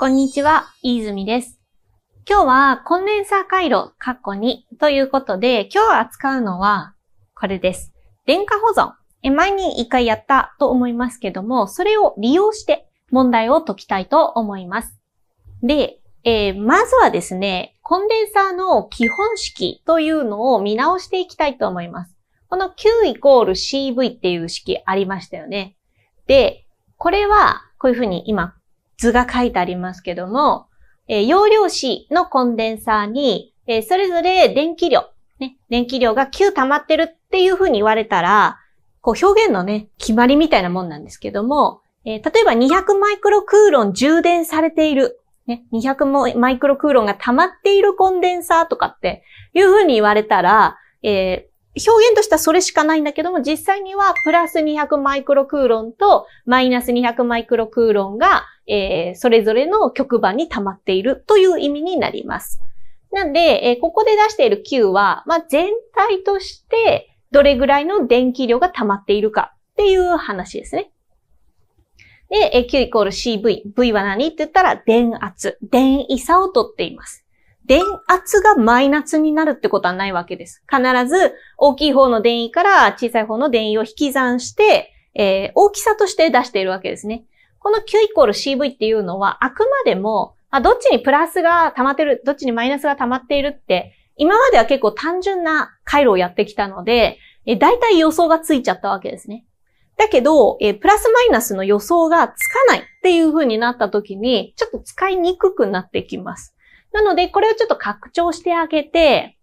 こんにちは、いずです。今日はコンデンサー回路、カッコ2ということで、今日扱うのはこれです。電化保存。え前に一回やったと思いますけども、それを利用して問題を解きたいと思います。で、えー、まずはですね、コンデンサーの基本式というのを見直していきたいと思います。この Q イコール CV っていう式ありましたよね。で、これは、こういうふうに今図が書いてありますけども、えー、容量子のコンデンサーに、えー、それぞれ電気量、ね、電気量が9溜まってるっていうふうに言われたら、こう表現のね、決まりみたいなもんなんですけども、えー、例えば200マイクロクーロン充電されている、ね、200マイクロクーロンが溜まっているコンデンサーとかっていうふうに言われたら、えー、表現としてはそれしかないんだけども、実際にはプラス200マイクロクーロンとマイナス200マイクロクーロンがえー、それぞれの局番に溜まっているという意味になります。なんで、えー、ここで出している Q は、まあ、全体としてどれぐらいの電気量が溜まっているかっていう話ですね。で、えー、Q イコール CV。V は何って言ったら電圧、電位差をとっています。電圧がマイナスになるってことはないわけです。必ず大きい方の電位から小さい方の電位を引き算して、えー、大きさとして出しているわけですね。この Q イコール CV っていうのは、あくまでも、まあ、どっちにプラスが溜まってる、どっちにマイナスが溜まっているって、今までは結構単純な回路をやってきたので、え大体予想がついちゃったわけですね。だけど、えプラスマイナスの予想がつかないっていう風になった時に、ちょっと使いにくくなってきます。なので、これをちょっと拡張してあげて、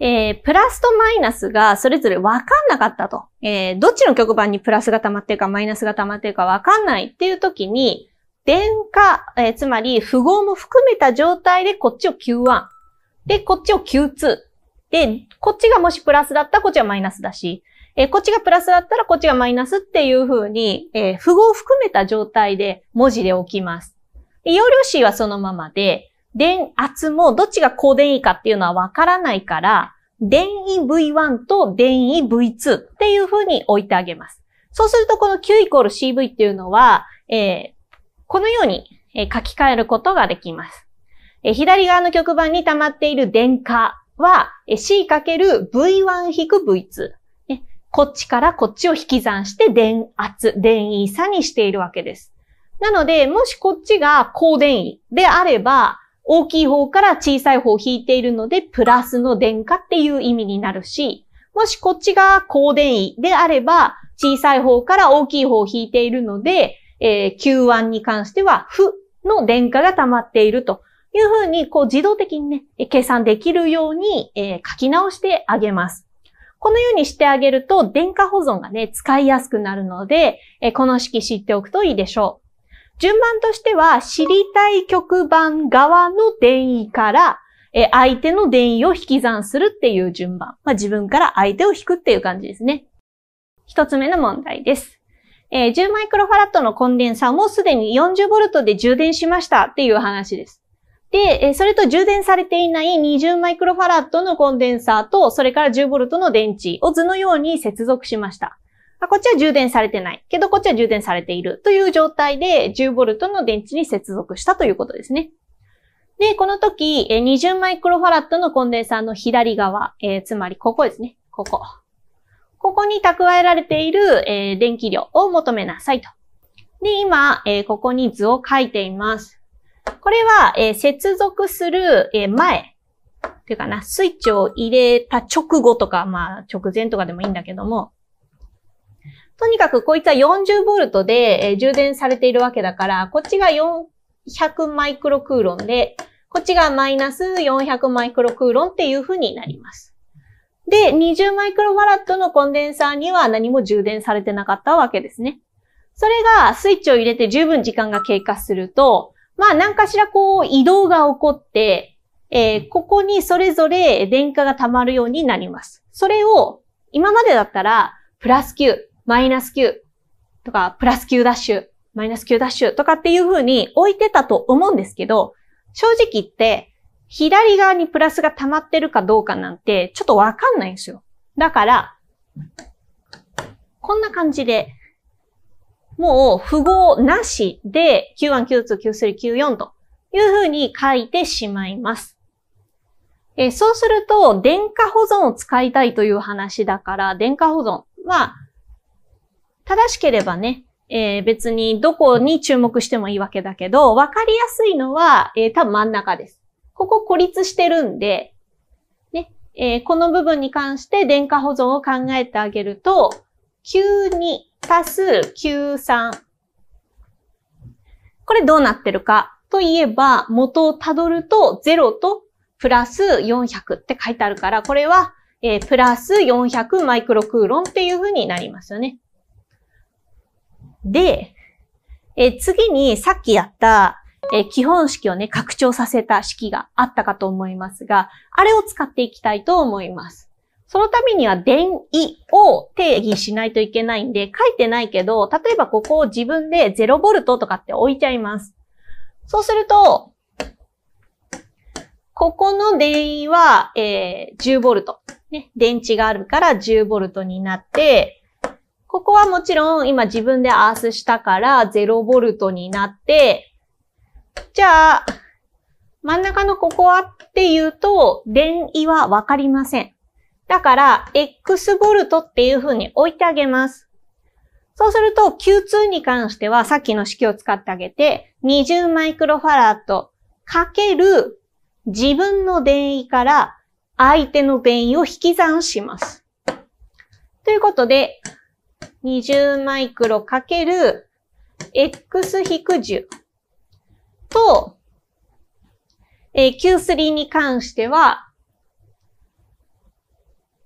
えー、プラスとマイナスがそれぞれわかんなかったと。えー、どっちの極番にプラスが溜まってるかマイナスが溜まってるかわかんないっていう時に、電荷、えー、つまり符号も含めた状態でこっちを Q1。で、こっちを Q2。で、こっちがもしプラスだったらこっちはマイナスだし、えー、こっちがプラスだったらこっちがマイナスっていう風に、えー、符号を含めた状態で文字で置きます。容量 C はそのままで、電圧もどっちが高電位かっていうのはわからないから、電位 V1 と電位 V2 っていう風に置いてあげます。そうするとこの Q イコール CV っていうのは、えー、このように書き換えることができます。え左側の極板に溜まっている電荷は C×V1-V2。こっちからこっちを引き算して電圧、電位差にしているわけです。なので、もしこっちが高電位であれば、大きい方から小さい方を引いているので、プラスの電荷っていう意味になるし、もしこっちが高電位であれば、小さい方から大きい方を引いているので、えー、Q1 に関しては、負の電荷が溜まっているというふうに、こう自動的にね、計算できるように、えー、書き直してあげます。このようにしてあげると、電荷保存がね、使いやすくなるので、えー、この式知っておくといいでしょう。順番としては、知りたい局番側の電位から、え、相手の電位を引き算するっていう順番。まあ、自分から相手を引くっていう感じですね。一つ目の問題です。えー、10マイクロファラットのコンデンサーもすでに4 0トで充電しましたっていう話です。で、えー、それと充電されていない20マイクロファラットのコンデンサーと、それから1 0トの電池を図のように接続しました。こっちは充電されてない。けどこっちは充電されているという状態で 10V の電池に接続したということですね。で、この時、20マイクロファラットのコンデンサーの左側、えー、つまりここですね。ここ。ここに蓄えられている、えー、電気量を求めなさいと。で、今、えー、ここに図を書いています。これは、え接続する、え前、というかな、スイッチを入れた直後とか、まあ、直前とかでもいいんだけども、とにかくこいつは40ボルトで、えー、充電されているわけだから、こっちが400マイクロクーロンで、こっちがマイナス400マイクロクーロンっていう風になります。で、20マイクロファラットのコンデンサーには何も充電されてなかったわけですね。それがスイッチを入れて十分時間が経過すると、まあ何かしらこう移動が起こって、えー、ここにそれぞれ電荷が溜まるようになります。それを今までだったらプラス9、マイナス9とか、プラス9ダッシュ、マイナス9ダッシュとかっていう風に置いてたと思うんですけど、正直言って、左側にプラスが溜まってるかどうかなんて、ちょっとわかんないんですよ。だから、こんな感じで、もう符号なしで、Q1、Q2、Q3、Q4 という風に書いてしまいます。えそうすると、電化保存を使いたいという話だから、電化保存は、正しければね、えー、別にどこに注目してもいいわけだけど、わかりやすいのは、えー、多分真ん中です。ここ孤立してるんで、ね、えー、この部分に関して電化保存を考えてあげると、92足す93。これどうなってるかといえば、元をたどると0とプラス400って書いてあるから、これは、えー、プラス400マイクロクーロンっていう風になりますよね。で、え次にさっきやった、え基本式をね、拡張させた式があったかと思いますが、あれを使っていきたいと思います。そのためには、電位を定義しないといけないんで、書いてないけど、例えばここを自分で 0V とかって置いちゃいます。そうすると、ここの電位は、えー、10V。ね、電池があるから 10V になって、ここはもちろん今自分でアースしたから 0V になって、じゃあ、真ん中のここはっていうと、電位はわかりません。だから、X ボルトっていう風に置いてあげます。そうすると、Q2 に関しては、さっきの式を使ってあげて、20マイクロファラットかける自分の電位から相手の電位を引き算します。ということで、20マイクロかける x-10 と、えー、Q3 に関しては、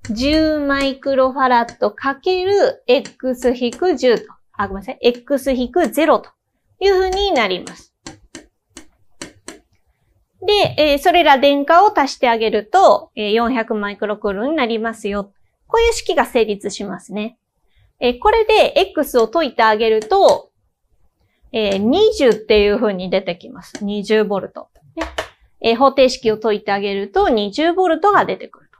10マイクロファラットかける x-10 と、あ、ごめんなさい、x-0 というふうになります。で、えー、それら電荷を足してあげると、えー、400マイクロクールになりますよ。こういう式が成立しますね。えこれで x を解いてあげると、えー、20っていう風に出てきます。20V。ねえー、方程式を解いてあげると 20V が出てくる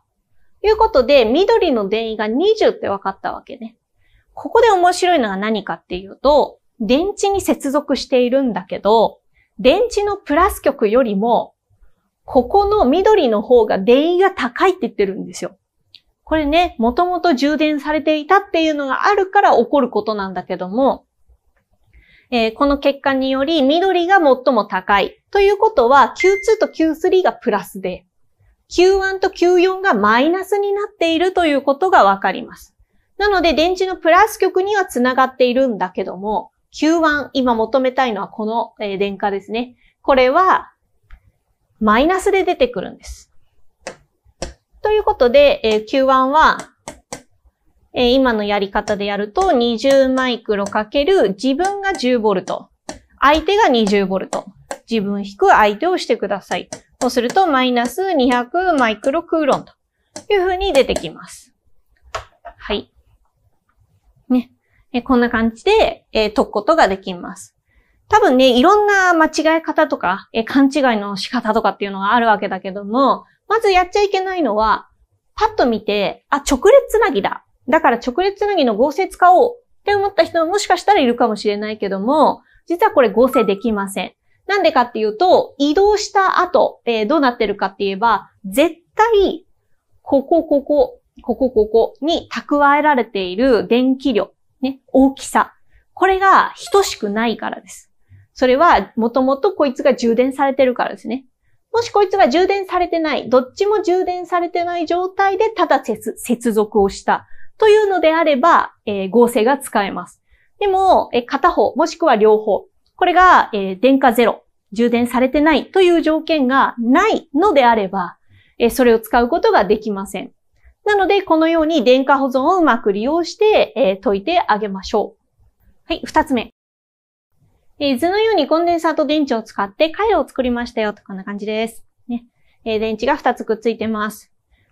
と。いうことで、緑の電位が20って分かったわけね。ここで面白いのは何かっていうと、電池に接続しているんだけど、電池のプラス極よりも、ここの緑の方が電位が高いって言ってるんですよ。これね、もともと充電されていたっていうのがあるから起こることなんだけども、えー、この結果により緑が最も高い。ということは Q2 と Q3 がプラスで、Q1 と Q4 がマイナスになっているということがわかります。なので電池のプラス極には繋がっているんだけども、Q1、今求めたいのはこの、え電荷ですね。これは、マイナスで出てくるんです。ことで、えー、Q1 は、えー、今のやり方でやると、20マイクロかける自分が10ボルト。相手が20ボルト。自分引く相手をしてください。そうすると、マイナス200マイクロクーロンというふうに出てきます。はい。ね。えこんな感じで、えー、解くことができます。多分ね、いろんな間違え方とか、え勘違いの仕方とかっていうのがあるわけだけども、まずやっちゃいけないのは、パッと見て、あ、直列つなぎだ。だから直列つなぎの合成使おうって思った人ももしかしたらいるかもしれないけども、実はこれ合成できません。なんでかっていうと、移動した後、えー、どうなってるかって言えば、絶対、ここ、ここ、ここ、ここに蓄えられている電気量、ね、大きさ。これが等しくないからです。それは、もともとこいつが充電されてるからですね。もしこいつが充電されてない、どっちも充電されてない状態でただ接続をしたというのであれば、えー、合成が使えます。でも、えー、片方、もしくは両方。これが、えー、電荷ゼロ、充電されてないという条件がないのであれば、えー、それを使うことができません。なので、このように電荷保存をうまく利用して、えー、解いてあげましょう。はい、二つ目。えー、図のようにコンデンサーと電池を使って回路を作りましたよとこんな感じです。ね。えー、電池が2つくっついてます。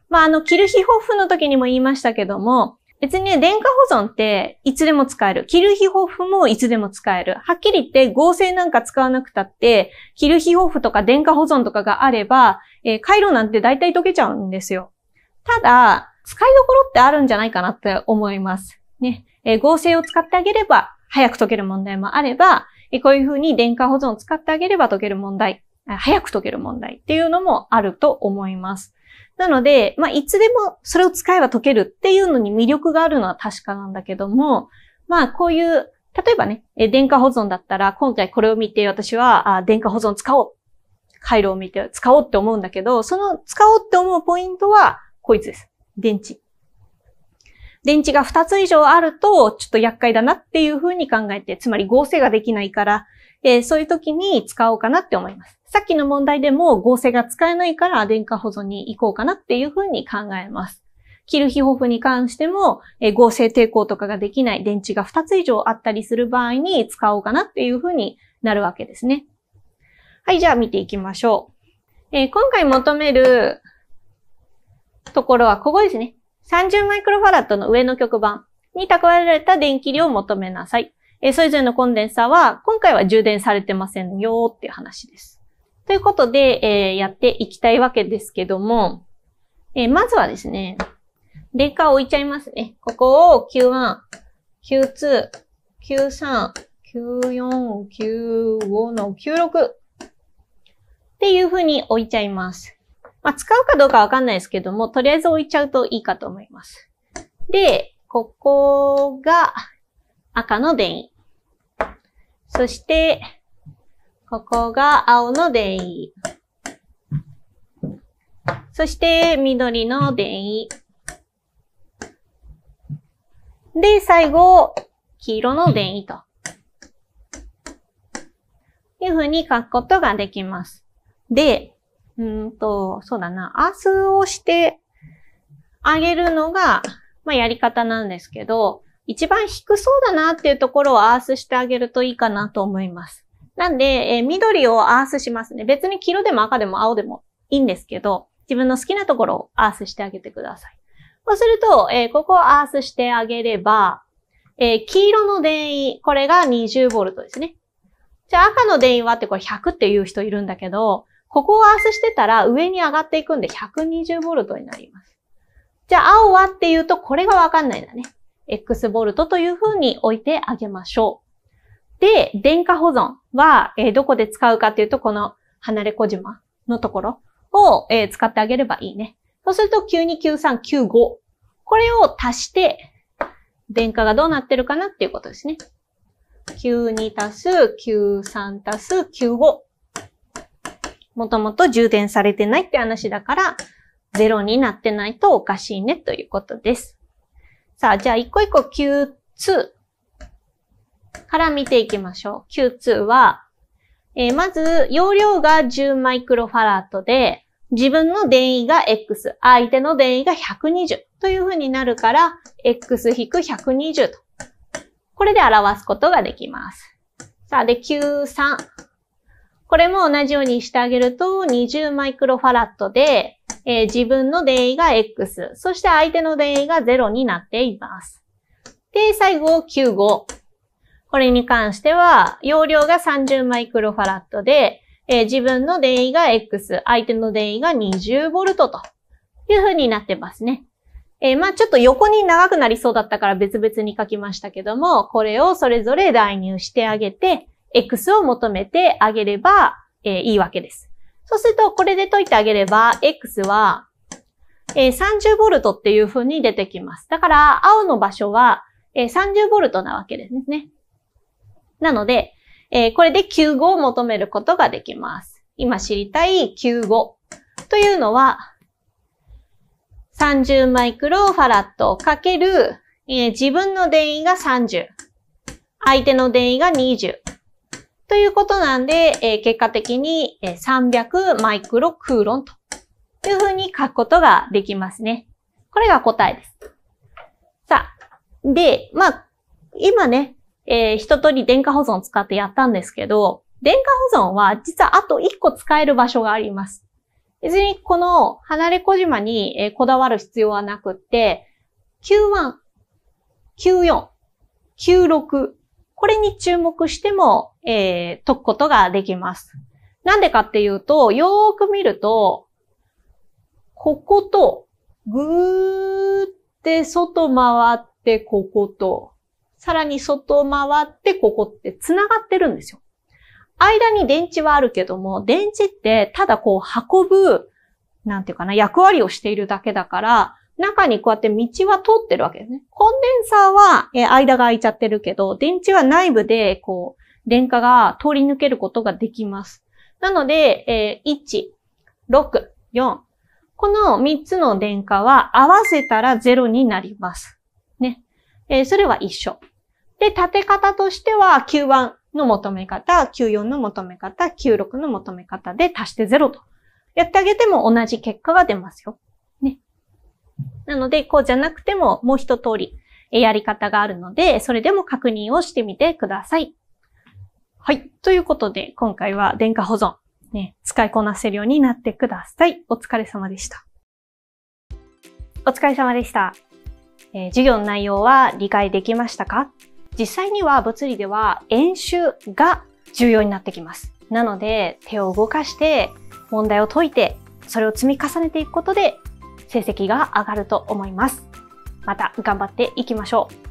まあ、あの、キルヒホフの時にも言いましたけども、別にね、電化保存っていつでも使える。キルヒホフもいつでも使える。はっきり言って合成なんか使わなくたって、キルヒホフとか電化保存とかがあれば、えー、回路なんて大体溶けちゃうんですよ。ただ、使いどころってあるんじゃないかなって思います。ね。えー、合成を使ってあげれば、早く解ける問題もあれば、こういうふうに電化保存を使ってあげれば解ける問題、早く解ける問題っていうのもあると思います。なので、まあ、いつでもそれを使えば解けるっていうのに魅力があるのは確かなんだけども、まあ、こういう、例えばね、電化保存だったら、今回これを見て私は、あ電化保存使おう。回路を見て使おうって思うんだけど、その使おうって思うポイントは、こいつです。電池。電池が2つ以上あると、ちょっと厄介だなっていうふうに考えて、つまり合成ができないから、えー、そういう時に使おうかなって思います。さっきの問題でも合成が使えないから電化保存に行こうかなっていうふうに考えます。キルヒホフに関しても、え合成抵抗とかができない電池が2つ以上あったりする場合に使おうかなっていうふうになるわけですね。はい、じゃあ見ていきましょう。えー、今回求めるところはここですね。30マイクロファラットの上の極板に蓄えられた電気量を求めなさい。えそれぞれのコンデンサーは、今回は充電されてませんよっていう話です。ということで、えー、やっていきたいわけですけども、えー、まずはですね、電荷を置いちゃいますね。ここを Q1、Q2、Q3、Q4、Q5 の Q6 っていう風に置いちゃいます。まあ、使うかどうかわかんないですけども、とりあえず置いちゃうといいかと思います。で、ここが赤の電位。そして、ここが青の電位。そして、緑の電位。で、最後、黄色の電位と。いうふうに書くことができます。で、うんと、そうだな、アースをしてあげるのが、まあ、やり方なんですけど、一番低そうだなっていうところをアースしてあげるといいかなと思います。なんで、えー、緑をアースしますね。別に黄色でも赤でも青でもいいんですけど、自分の好きなところをアースしてあげてください。そうすると、えー、ここをアースしてあげれば、えー、黄色の電位、これが 20V ですね。じゃあ赤の電位はってこれ100っていう人いるんだけど、ここをアースしてたら上に上がっていくんで 120V になります。じゃあ青はっていうとこれがわかんないんだね。X V という風に置いてあげましょう。で、電化保存は、えどこで使うかっていうとこの離れ小島のところを、え使ってあげればいいね。そうすると929395。これを足して、電化がどうなってるかなっていうことですね。92足す93足す95。もともと充電されてないって話だから、ゼロになってないとおかしいねということです。さあ、じゃあ一個一個 Q2 から見ていきましょう。Q2 は、えー、まず、容量が10マイクロファラットで、自分の電位が X、相手の電位が120という風になるから、X-120 と。これで表すことができます。さあ、で、Q3。これも同じようにしてあげると、20マイクロファラットで、えー、自分の電位が X、そして相手の電位が0になっています。で、最後、9 5これに関しては、容量が30マイクロファラットで、えー、自分の電位が X、相手の電位が 20V という風になってますね。えー、まあちょっと横に長くなりそうだったから別々に書きましたけども、これをそれぞれ代入してあげて、x を求めてあげれば、えー、いいわけです。そうすると、これで解いてあげれば、x は、えー、30V っていう風に出てきます。だから、青の場所は、えー、30V なわけですね。なので、えー、これで Q5 を求めることができます。今知りたい Q5 というのは、30マイクロファラットかける、えー、自分の電位が30、相手の電位が20ということなんで、えー、結果的に300マイクロクーロンというふうに書くことができますね。これが答えです。さあ、で、まあ、今ね、えー、一通り電化保存を使ってやったんですけど、電化保存は実はあと1個使える場所があります。別にこの離れ小島にこだわる必要はなくって、q 1 q 4 q 6これに注目しても、えー、解くことができます。なんでかっていうと、よーく見ると、ここと、ぐーって外回って、ここと、さらに外回って、ここって繋がってるんですよ。間に電池はあるけども、電池ってただこう運ぶ、なんていうかな、役割をしているだけだから、中にこうやって道は通ってるわけですね。コンデンサーは、えー、間が空いちゃってるけど、電池は内部で、こう、電荷が通り抜けることができます。なので、えー、1、6、4。この3つの電荷は合わせたら0になります。ね。えー、それは一緒。で、立て方としては、Q1 の求め方、Q4 の求め方、Q6 の求め方で足して0と。やってあげても同じ結果が出ますよ。なので、こうじゃなくてももう一通りやり方があるので、それでも確認をしてみてください。はい。ということで、今回は電化保存、ね、使いこなせるようになってください。お疲れ様でした。お疲れ様でした。えー、授業の内容は理解できましたか実際には物理では演習が重要になってきます。なので、手を動かして問題を解いて、それを積み重ねていくことで成績が上がると思います。また頑張っていきましょう。